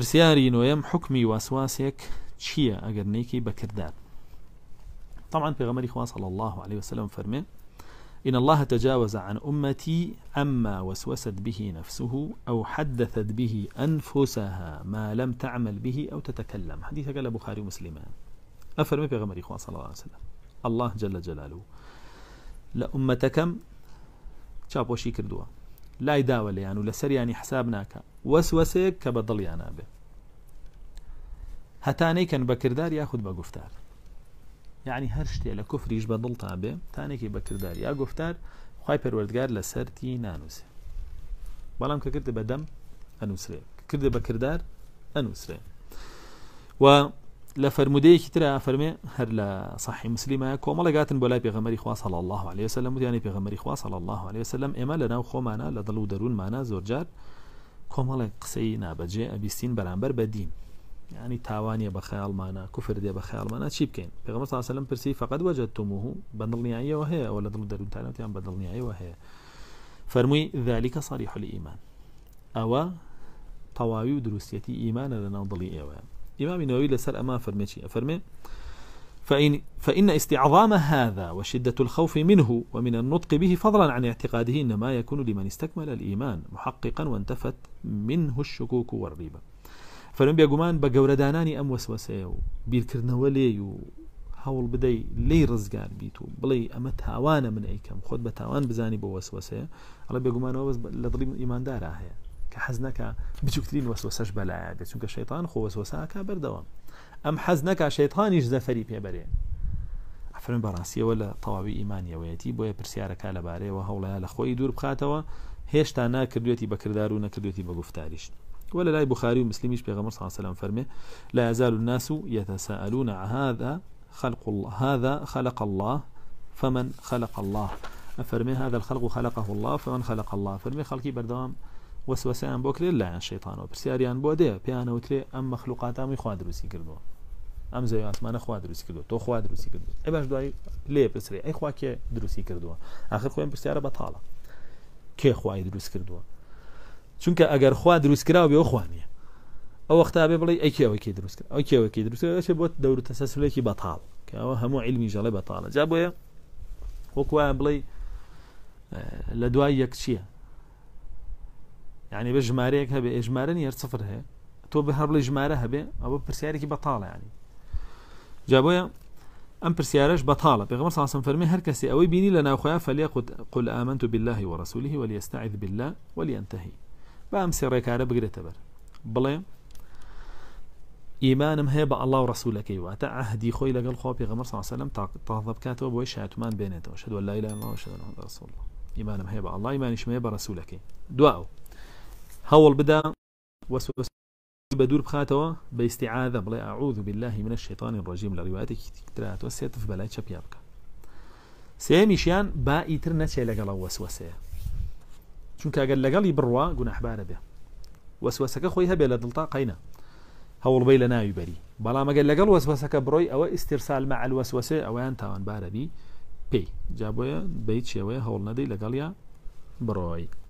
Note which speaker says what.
Speaker 1: پرسیاری نویم حکمی واسواسیک چیه اگر نیکی بەکردار طبعا پێغەمەری خواصل الله عليه وسلم فرمي إن الله تجاوز عن أمتي أما وسوست به نفسه أو حدثت به أنفسها ما لم تعمل به أو تتكلم حديث قال بخاري ومسلم أفرمي بيغمر إخوان صلى الله عليه وسلم الله جل جلاله لأمتكم شي كردوا لای داوە لەیان و لە سەریانی حساب ناکە وەسوەسەیەک کە بە دڵیان نابێ هەتانەی کەن بەکردار یاخود بە گفتار یعنی هەر شتێ لە کوفریش بە دڵ تا بێ تانێکی بەکردار یا گفتار خی پەروەردگار لە سەرتی نانووسێ بەڵام کە کردە بەدەم ئەنووسێ کردە بەکردار ئەنووسێ و لفرمودي كتير أفرمي هر لصحي مسلمة كوما لقاتن بلا بيغمري خوا صلى الله عليه وسلم يعني بيغمري خوا صلى الله عليه وسلم إما لنا وخو مانا لضلو درون مانا زور جار كوما لقسي نابجي أبيستين برانبر بدين يعني تاوانية بخيال مانا كفر دي بخيال مانا شيب كين بيغمري صلى الله عليه وسلم برسي فقد وجدتموه بدل نيعي وهي ولا ضلو درون تانا يعني بدل نيعي وهي فرمي ذلك صريح الإيمان أو طواوي دروسيتي إيمان لنا ضلي إيمان امام نووي لسر اما فرمي فرمي فإن, فإن استعظام هذا وشدة الخوف منه ومن النطق به فضلا عن اعتقاده إنما يكون لمن استكمل الإيمان محققا وانتفت منه الشكوك والريبة فلم بيقومان بقورداناني أم وسوسيو بيركرنا وليو هول بدي لي رزقار بيتو بلي أما تاوانا من أيكم خد بتاوان بزاني بوسوسة الله بيقومان بس لضرب إيمان دارها کە حەز نەکە بچووکترین وەسوسەش بەلایە دە چونکە شەیتان خۆ وەسوساکە بەردەوام ئەم حەز نەکە بري أفرم براسية ولا بەڕاستیەوە لە تەواوی ئیمانیەوەیەتی بۆیە پرسیارەکە لەبارەیەوە هەوڵەیە لە خۆی دوور بخاتەوە هێشتا ناکردوێتی بەکردار و نەکردوێتی بە گفتاریشت ولا لاي بخاري ومسلميش يشبه صلى الله عليه وسلم فرمي لا يزال الناس يتساءلون هذا خلق الله هذا خلق الله فمن خلق الله أفرمي هذا الخلق خلقه الله فمن خلق الله فرمي خلقي بردوام وەسوسەیان بۆ کرێت لایەن شەیتانەوە پرسیاریان بۆ دێ پێیانەوترێ ئەم مەخلوقاتامی خوا دروستی کردەوە ئەم زەوی ئاسمانە خوا دروستی کردو تۆ خوا دروستی کردو ئە باش دوای لێ پرسرێ ئەی خواکێ دروستی کردووە آخر خۆیان پرسیارە بەتاڵە کێ خوای دروست کردووە چونکە ئەگەر خوا دروستکرا بێ خوانیە ئەو وەختا بێ بڵێ ئەی کێوەکی دروست کرد ئەو کێوەکی دروست بۆ دەورتە سەسولێکی بەتاڵ کەەوە هەموو علمی ژەڵێ بەتاڵە جا بۆیە وەکوایان بڵێ لە دوای یەک چییە يعني بجمارك هيك هبي اجمارين يرد صفر هي تو بهرب الجمارة هبي ابو برسياري كي بطالة يعني جابوا ام برسيارش بطالة بيغمر صلى الله عليه وسلم فرمي هركسي اوي بيني لنا اخويا فليقل قل امنت بالله ورسوله وليستعذ بالله ولينتهي بام ريكارة بقدر تبر بلي ايمان مهيب الله ورسولك واتا أيوة. عهدي خوي لقى الخوف يا غمر صلى الله عليه وسلم تغضب كاتب ابو ايش هاتمان بينته اشهد ان لا اله الا الله واشهد ان محمد رسول الله ايمان مهيب الله ايمان مهيب رسولك دعوا هول بدا وسوس بدور بخاتەوە باستعاذة بلا أعوذ بالله من الشيطان الرجيم لە ڕیواتێکی تراتوە سێتف بەلای چەپیا بکە سێمیشیان با ئیتر نەچێ لەگەڵە وەسوسەیە چونکە ئەگەر يبروا بڕوا أحبار به وسوسة كخويها بلا لە قينا هول هەوڵبەی لە ناوی بلا ما ئەگەر لەگەڵ وسوسة كبروي أو استرسال مع الوسوسة أو الوەسوسێ باربي بي جابوا بيت شوية هول ندي نەدەی يا بروي